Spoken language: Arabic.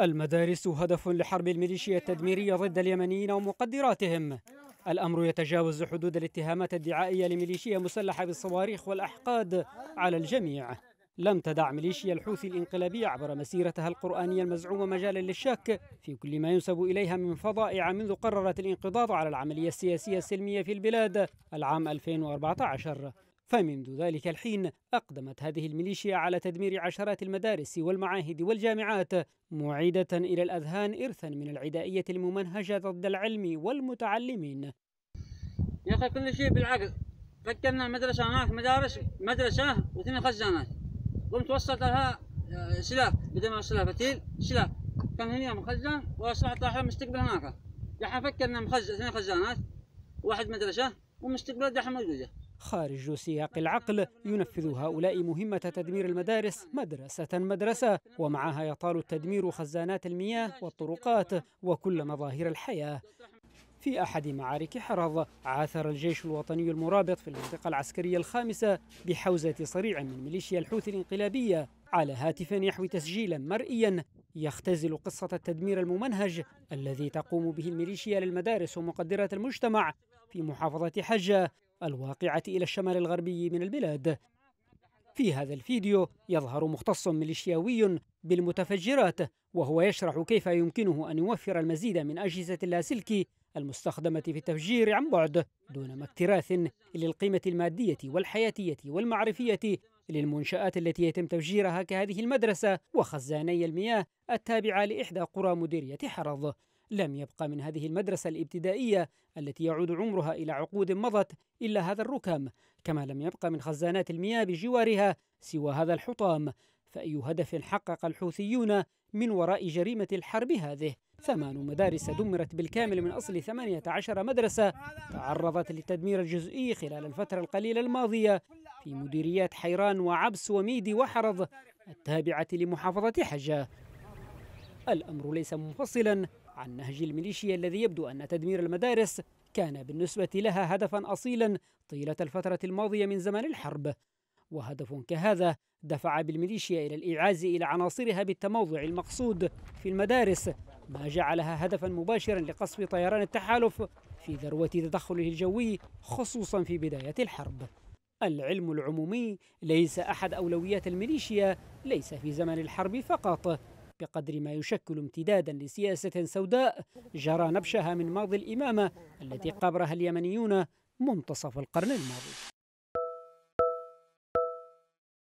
المدارس هدف لحرب الميليشيا التدميرية ضد اليمنيين ومقدراتهم الأمر يتجاوز حدود الاتهامات الدعائية لميليشيا مسلحة بالصواريخ والأحقاد على الجميع لم تدع ميليشيا الحوثي الإنقلابية عبر مسيرتها القرآنية المزعومة مجالا للشك في كل ما ينسب إليها من فضائع منذ قررت الانقضاض على العملية السياسية السلمية في البلاد العام 2014 فمنذ ذلك الحين أقدمت هذه الميليشيا على تدمير عشرات المدارس والمعاهد والجامعات معيدة إلى الأذهان إرثا من العدائية الممنهجة ضد العلم والمتعلمين يا أخي كل شيء بالعقل فكرنا مدرسة هناك مدارس مدرسة واثنين خزانات قمت وصلت لها آه، سلاح بدل ما سلاح فتيل سلاح كان هنا مخزن وسلاح طاح مستقبل هناك دحين فكرنا مخزن اثنين خزانات واحد مدرسة ومستقبل دحين موجودة خارج سياق العقل ينفذ هؤلاء مهمة تدمير المدارس مدرسة مدرسة ومعها يطال التدمير خزانات المياه والطرقات وكل مظاهر الحياة في أحد معارك حرض عاثر الجيش الوطني المرابط في المنطقة العسكرية الخامسة بحوزة صريع من ميليشيا الحوثي الانقلابية على هاتف يحوي تسجيلا مرئيا يختزل قصة التدمير الممنهج الذي تقوم به الميليشيا للمدارس ومقدرات المجتمع في محافظة حجة الواقعة إلى الشمال الغربي من البلاد في هذا الفيديو يظهر مختص ميليشياوي بالمتفجرات وهو يشرح كيف يمكنه أن يوفر المزيد من أجهزة اللاسلكي المستخدمة في التفجير عن بعد دون ما اكتراث للقيمة المادية والحياتية والمعرفية للمنشآت التي يتم تفجيرها كهذه المدرسة وخزاني المياه التابعة لإحدى قرى مديرية حرض لم يبقى من هذه المدرسة الابتدائية التي يعود عمرها إلى عقود مضت إلا هذا الركام كما لم يبقى من خزانات المياه بجوارها سوى هذا الحطام فأي هدف حقق الحوثيون من وراء جريمة الحرب هذه ثمان مدارس دمرت بالكامل من أصل 18 مدرسة تعرضت للتدمير الجزئي خلال الفترة القليلة الماضية في مديريات حيران وعبس وميدي وحرض التابعة لمحافظة حجة الأمر ليس منفصلا عن نهج الميليشيا الذي يبدو أن تدمير المدارس كان بالنسبة لها هدفا أصيلا طيلة الفترة الماضية من زمن الحرب وهدف كهذا دفع بالميليشيا إلى الإعاز إلى عناصرها بالتموضع المقصود في المدارس ما جعلها هدفا مباشرا لقصف طيران التحالف في ذروة تدخله الجوي خصوصا في بداية الحرب العلم العمومي ليس أحد أولويات الميليشيا ليس في زمن الحرب فقط بقدر ما يشكل امتدادا لسياسة سوداء جرى نبشها من ماضي الإمامة التي قبرها اليمنيون منتصف القرن الماضي